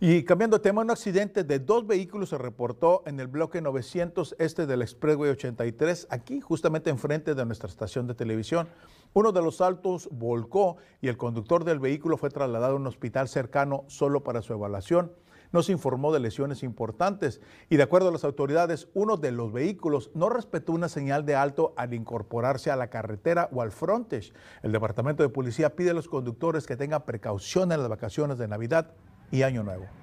Y cambiando de tema, un accidente de dos vehículos se reportó en el bloque 900 este del Expressway 83, aquí justamente enfrente de nuestra estación de televisión. Uno de los altos volcó y el conductor del vehículo fue trasladado a un hospital cercano solo para su evaluación. No se informó de lesiones importantes y de acuerdo a las autoridades, uno de los vehículos no respetó una señal de alto al incorporarse a la carretera o al frontage. El Departamento de Policía pide a los conductores que tengan precaución en las vacaciones de Navidad y Año Nuevo.